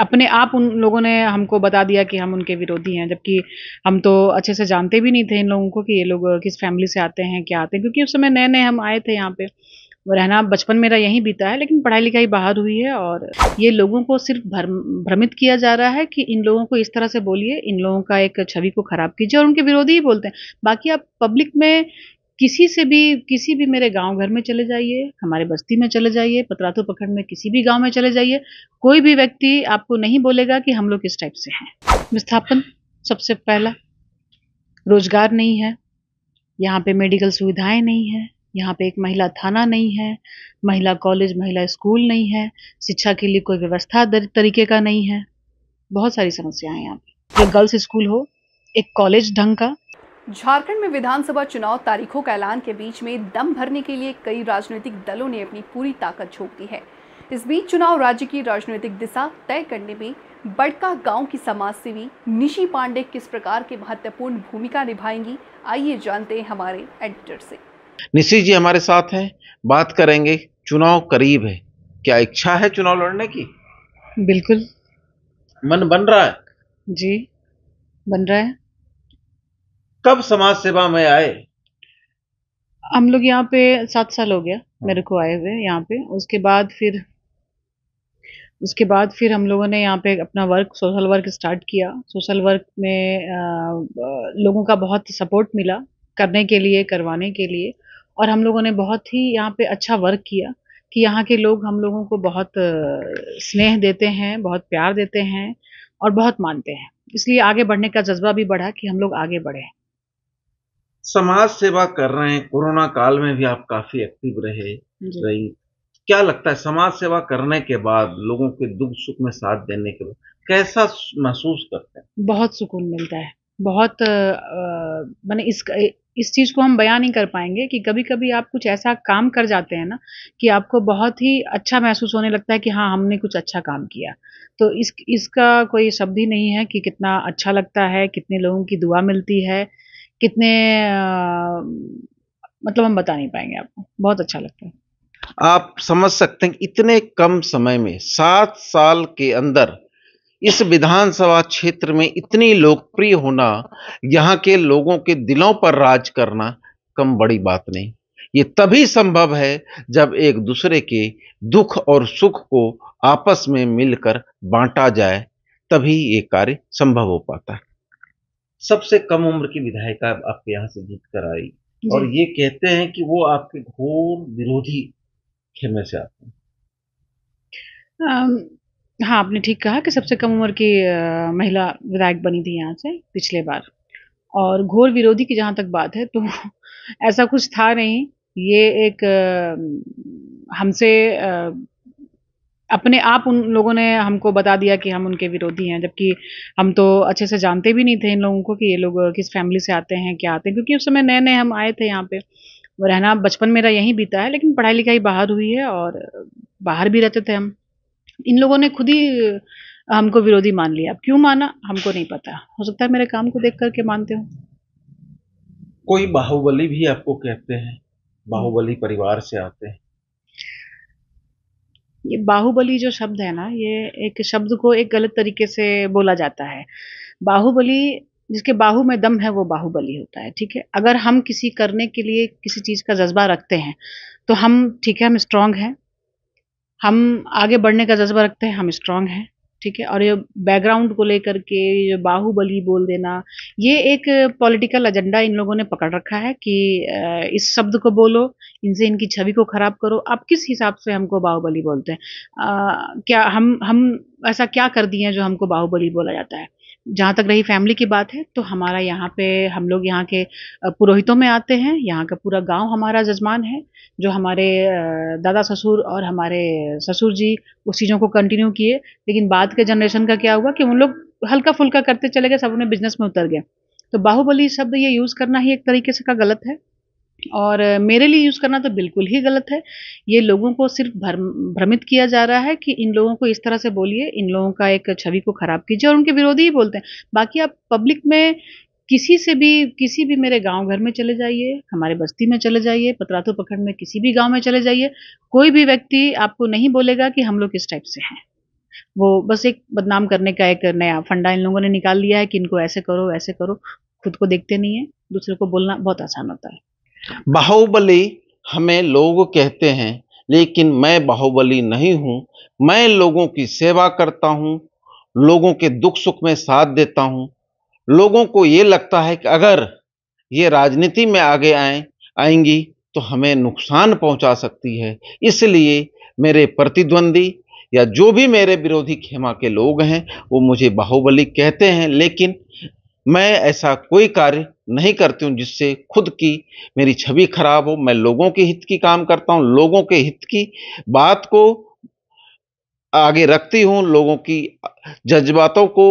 अपने आप उन लोगों ने हमको बता दिया कि हम उनके विरोधी हैं जबकि हम तो अच्छे से जानते भी नहीं थे इन लोगों को कि ये लोग किस फैमिली से आते हैं क्या आते हैं क्योंकि उस समय नए नए हम आए थे यहाँ पे रहना बचपन मेरा यहीं बीता है लेकिन पढ़ाई लिखाई बाहर हुई है और ये लोगों को सिर्फ भ्रमित किया जा रहा है कि इन लोगों को इस तरह से बोलिए इन लोगों का एक छवि को खराब कीजिए और उनके विरोधी ही बोलते हैं बाकी आप पब्लिक में किसी से भी किसी भी मेरे गांव घर में चले जाइए हमारे बस्ती में चले जाइए पतरातू प्रखंड में किसी भी गांव में चले जाइए कोई भी व्यक्ति आपको नहीं बोलेगा कि हम लोग किस टाइप से हैं विस्थापन सबसे पहला रोजगार नहीं है यहाँ पे मेडिकल सुविधाएं नहीं है यहाँ पे एक महिला थाना नहीं है महिला कॉलेज महिला स्कूल नहीं है शिक्षा के लिए कोई व्यवस्था तरीके का नहीं है बहुत सारी समस्याएं यहाँ पे जो गर्ल्स स्कूल हो एक कॉलेज ढंग का झारखंड में विधानसभा चुनाव तारीखों का ऐलान के बीच में दम भरने के लिए कई राजनीतिक दलों ने अपनी पूरी ताकत झोंक दी है इस बीच चुनाव राज्य की राजनीतिक दिशा तय करने में बड़का गांव की समाज सेवी निशी पांडे किस प्रकार के महत्वपूर्ण भूमिका निभाएंगी आइए जानते हैं हमारे एडिटर से निशी जी हमारे साथ हैं बात करेंगे चुनाव करीब है क्या इच्छा है चुनाव लड़ने की बिल्कुल मन बन रहा है जी बन रहा है कब समाज सेवा में आए हम लोग यहाँ पे सात साल हो गया हाँ। मेरे को आए हुए यहाँ पे उसके बाद फिर उसके बाद फिर हम लोगों ने यहाँ पे अपना वर्क सोशल वर्क स्टार्ट किया सोशल वर्क में आ, लोगों का बहुत सपोर्ट मिला करने के लिए करवाने के लिए और हम लोगों ने बहुत ही यहाँ पे अच्छा वर्क किया कि यहाँ के लोग हम लोगों को बहुत स्नेह देते हैं बहुत प्यार देते हैं और बहुत मानते हैं इसलिए आगे बढ़ने का जज्बा भी बढ़ा कि हम लोग आगे बढ़े समाज सेवा कर रहे हैं कोरोना काल में भी आप काफी एक्टिव रहे रही क्या लगता है समाज सेवा करने के बाद लोगों के दुख सुख में साथ देने के बाद कैसा महसूस करते हैं बहुत सुकून मिलता है बहुत मैंने इस इस चीज़ को हम बयान नहीं कर पाएंगे कि कभी कभी आप कुछ ऐसा काम कर जाते हैं ना कि आपको बहुत ही अच्छा महसूस होने लगता है कि हाँ हमने कुछ अच्छा काम किया तो इस इसका कोई शब्द ही नहीं है कि कितना अच्छा लगता है कितने लोगों की दुआ मिलती है कितने आ, मतलब हम बता नहीं पाएंगे आपको बहुत अच्छा लगता है आप समझ सकते हैं इतने कम समय में सात साल के अंदर इस विधानसभा क्षेत्र में इतनी लोकप्रिय होना यहाँ के लोगों के दिलों पर राज करना कम बड़ी बात नहीं ये तभी संभव है जब एक दूसरे के दुख और सुख को आपस में मिलकर बांटा जाए तभी ये कार्य संभव हो पाता है सबसे कम उम्र की विधायिका आपके यहाँ से जीत कर आई और ये कहते हैं कि वो आपके घोर विरोधी खेमे से आते हैं हाँ आपने ठीक कहा कि सबसे कम उम्र की महिला विधायक बनी थी यहाँ से पिछले बार और घोर विरोधी की जहाँ तक बात है तो ऐसा कुछ था नहीं ये एक हमसे अपने आप उन लोगों ने हमको बता दिया कि हम उनके विरोधी हैं जबकि हम तो अच्छे से जानते भी नहीं थे इन लोगों को कि ये लोग किस फैमिली से आते हैं क्या आते हैं क्योंकि उस समय नए नए हम आए थे यहाँ पे रहना बचपन मेरा यहीं बीता है लेकिन पढ़ाई लिखाई बाहर हुई है और बाहर भी रहते थे हम इन लोगों ने खुद ही हमको विरोधी मान लिया क्यों माना हमको नहीं पता हो सकता है मेरे काम को देख करके मानते हो कोई बाहुबली भी आपको कहते हैं बाहुबली परिवार से आते हैं ये बाहुबली जो शब्द है ना ये एक शब्द को एक गलत तरीके से बोला जाता है बाहुबली जिसके बाहु में दम है वो बाहुबली होता है ठीक है अगर हम किसी करने के लिए किसी चीज़ का जज्बा रखते हैं तो हम ठीक है हम स्ट्रांग हैं हम आगे बढ़ने का जज्बा रखते हैं हम स्ट्रांग हैं ठीक है और ये बैकग्राउंड को लेकर के ये बाहुबली बोल देना ये एक पॉलिटिकल एजेंडा इन लोगों ने पकड़ रखा है कि इस शब्द को बोलो इनसे इनकी छवि को खराब करो आप किस हिसाब से हमको बाहुबली बोलते हैं क्या हम हम ऐसा क्या कर दिए हैं जो हमको बाहुबली बोला जाता है जहाँ तक रही फैमिली की बात है तो हमारा यहाँ पे हम लोग यहाँ के पुरोहितों में आते हैं यहाँ का पूरा गांव हमारा जजमान है जो हमारे दादा ससुर और हमारे ससुर जी उस चीज़ों को कंटिन्यू किए लेकिन बाद के जनरेशन का क्या हुआ कि उन लोग हल्का फुल्का करते चले गए सब अपने बिजनेस में उतर गए तो बाहुबली शब्द ये यूज़ करना ही एक तरीके से का गलत है और मेरे लिए यूज़ करना तो बिल्कुल ही गलत है ये लोगों को सिर्फ भ्रम भ्रमित किया जा रहा है कि इन लोगों को इस तरह से बोलिए इन लोगों का एक छवि को ख़राब कीजिए और उनके विरोधी ही बोलते हैं बाकी आप पब्लिक में किसी से भी किसी भी मेरे गांव घर में चले जाइए हमारे बस्ती में चले जाइए पतरातु प्रखंड में किसी भी गांव में चले जाइए कोई भी व्यक्ति आपको नहीं बोलेगा कि हम लोग किस टाइप से हैं वो बस एक बदनाम करने का एक नया फंडा इन लोगों ने निकाल लिया है कि इनको ऐसे करो ऐसे करो खुद को देखते नहीं है दूसरे को बोलना बहुत आसान होता है बाहुबली हमें लोग कहते हैं लेकिन मैं बाहुबली नहीं हूँ मैं लोगों की सेवा करता हूँ लोगों के दुख सुख में साथ देता हूँ लोगों को ये लगता है कि अगर ये राजनीति में आगे आए आएंगी तो हमें नुकसान पहुंचा सकती है इसलिए मेरे प्रतिद्वंदी या जो भी मेरे विरोधी खेमा के लोग हैं वो मुझे बाहुबली कहते हैं लेकिन मैं ऐसा कोई कार्य नहीं करती हूँ जिससे खुद की मेरी छवि खराब हो मैं लोगों के हित की काम करता हूँ लोगों के हित की बात को आगे रखती हूँ लोगों की जज्बातों को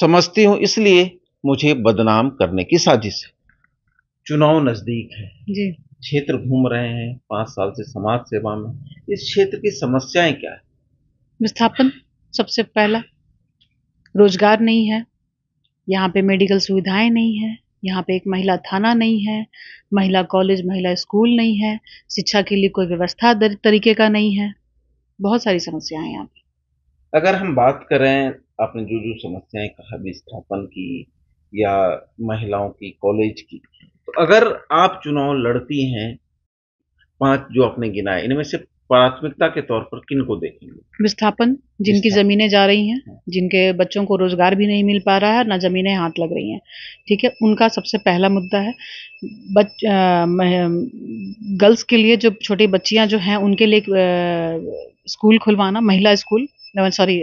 समझती हूँ इसलिए मुझे बदनाम करने की साजिश है चुनाव नज़दीक है जी क्षेत्र घूम रहे हैं पांच साल से समाज सेवा में इस क्षेत्र की समस्याएं क्या है विस्थापन सबसे पहला रोजगार नहीं है यहाँ पे मेडिकल सुविधाएं नहीं है यहाँ पे एक महिला थाना नहीं है महिला कॉलेज महिला स्कूल नहीं है शिक्षा के लिए कोई व्यवस्था तरीके का नहीं है बहुत सारी समस्याएं हैं यहाँ पे अगर हम बात करें आपने जो जो समस्याएं कहा विस्थापन की या महिलाओं की कॉलेज की तो अगर आप चुनाव लड़ती हैं पांच जो आपने गिनाए इनमें से प्राथमिकता के तौर पर किन को देखेंगे विस्थापन जिनकी ज़मीनें जा रही हैं हाँ। जिनके बच्चों को रोज़गार भी नहीं मिल पा रहा है ना ज़मीनें हाथ लग रही हैं ठीक है उनका सबसे पहला मुद्दा है बच गर्ल्स के लिए जो छोटी बच्चियां जो हैं उनके लिए स्कूल खुलवाना महिला स्कूल सॉरी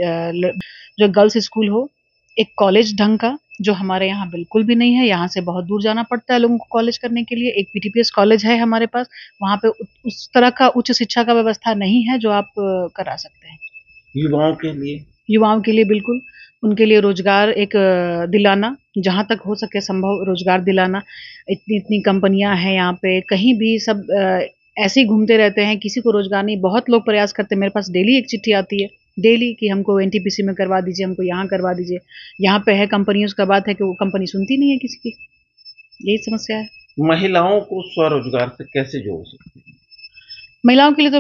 जो गर्ल्स स्कूल हो एक कॉलेज ढंग का जो हमारे यहाँ बिल्कुल भी नहीं है यहाँ से बहुत दूर जाना पड़ता है लोगों को कॉलेज करने के लिए एक पीटीपीएस कॉलेज है हमारे पास वहाँ पे उस तरह का उच्च शिक्षा का व्यवस्था नहीं है जो आप करा सकते हैं युवाओं के लिए युवाओं के लिए बिल्कुल उनके लिए रोजगार एक दिलाना जहाँ तक हो सके संभव रोजगार दिलाना इतनी इतनी कंपनियाँ हैं यहाँ पे कहीं भी सब ऐसे ही घूमते रहते हैं किसी को रोजगार नहीं बहुत लोग प्रयास करते हैं मेरे पास डेली एक चिट्ठी आती है डेली कि हमको एन में करवा दीजिए हमको यहाँ करवा दीजिए यहाँ पे है कंपनी उसका बात है कि वो कंपनी सुनती नहीं है किसी की यही समस्या है महिलाओं को स्वरोजगार से कैसे जोड़ सकते महिलाओं के लिए तो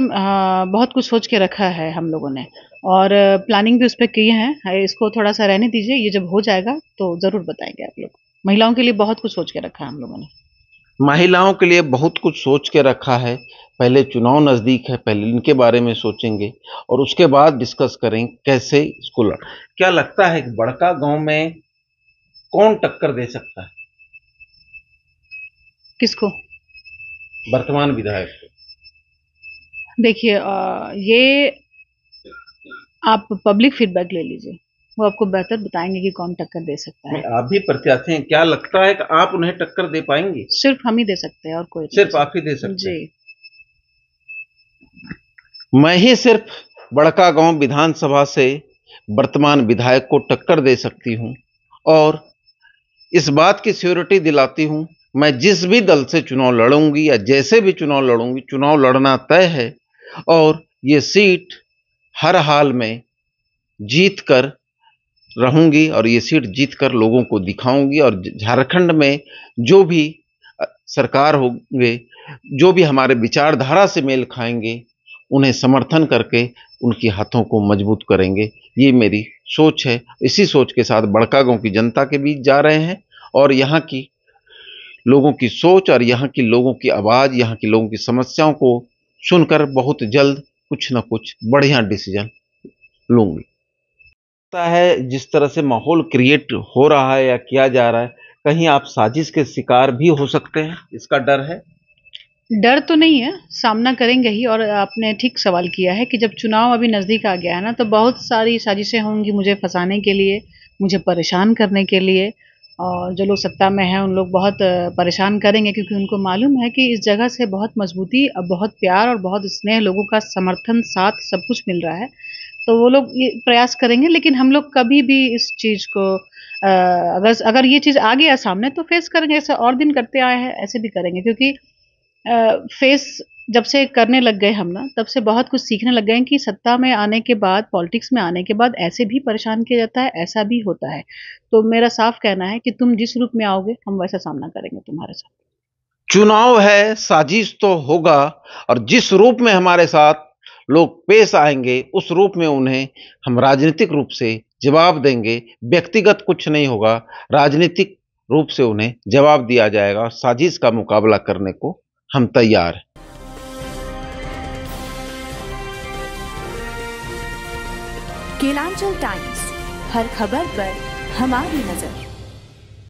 बहुत कुछ सोच के रखा है हम लोगों ने और प्लानिंग भी उस पर किए हैं इसको थोड़ा सा रहने दीजिए ये जब हो जाएगा तो ज़रूर बताएंगे आप लोग महिलाओं के लिए बहुत कुछ सोच के रखा है हम लोगों ने महिलाओं के लिए बहुत कुछ सोच के रखा है पहले चुनाव नज़दीक है पहले इनके बारे में सोचेंगे और उसके बाद डिस्कस करें कैसे इसको लड़ क्या लगता है कि बड़का गांव में कौन टक्कर दे सकता है किसको वर्तमान विधायक को देखिए ये आप पब्लिक फीडबैक ले लीजिए वो आपको बेहतर बताएंगे कि कौन टक्कर दे सकता है आप भी प्रत्याशी हैं क्या लगता है कि आप उन्हें टक्कर दे पाएंगे सिर्फ हम ही दे सकते हैं और कोई सिर्फ आप ही दे सकते जी मैं ही सिर्फ बड़का गांव विधानसभा से वर्तमान विधायक को टक्कर दे सकती हूं और इस बात की सियोरिटी दिलाती हूं मैं जिस भी दल से चुनाव लड़ूंगी या जैसे भी चुनाव लड़ूंगी चुनाव लड़ना तय है और ये सीट हर हाल में जीत कर रहूंगी और ये सीट जीत कर लोगों को दिखाऊंगी और झारखंड में जो भी सरकार होंगे जो भी हमारे विचारधारा से मेल खाएंगे उन्हें समर्थन करके उनके हाथों को मजबूत करेंगे ये मेरी सोच है इसी सोच के साथ बड़का गांव की जनता के बीच जा रहे हैं और यहाँ की लोगों की सोच और यहाँ की लोगों की आवाज़ यहाँ की लोगों की समस्याओं को सुनकर बहुत जल्द कुछ ना कुछ बढ़िया डिसीजन लूँगी लगता है जिस तरह से माहौल क्रिएट हो रहा है या किया जा रहा है कहीं आप साजिश के शिकार भी हो सकते हैं इसका डर है डर तो नहीं है सामना करेंगे ही और आपने ठीक सवाल किया है कि जब चुनाव अभी नज़दीक आ गया है ना तो बहुत सारी साजिशें होंगी मुझे फंसाने के लिए मुझे परेशान करने के लिए और जो लोग सत्ता में हैं उन लोग बहुत परेशान करेंगे क्योंकि उनको मालूम है कि इस जगह से बहुत मजबूती और बहुत प्यार और बहुत स्नेह लोगों का समर्थन साथ सब कुछ मिल रहा है तो वो लोग ये प्रयास करेंगे लेकिन हम लोग कभी भी इस चीज़ को अगर अगर ये चीज़ आ गया सामने तो फेस करेंगे ऐसे और दिन करते आए हैं ऐसे भी करेंगे क्योंकि फेस जब से करने लग गए हम ना तब से बहुत कुछ सीखने लग गए कि सत्ता में आने के बाद पॉलिटिक्स में आने के बाद ऐसे भी परेशान किया जाता है ऐसा भी होता है तो मेरा साफ कहना है कि तुम जिस रूप में आओगे हम वैसा सामना करेंगे तुम्हारे साथ चुनाव है साजिश तो होगा और जिस रूप में हमारे साथ लोग पेश आएंगे उस रूप में उन्हें हम राजनीतिक रूप से जवाब देंगे व्यक्तिगत कुछ नहीं होगा राजनीतिक रूप से उन्हें जवाब दिया जाएगा और साजिश का मुकाबला करने को हम तैयार हैं केलांचल टाइम्स हर खबर पर हमारी नजर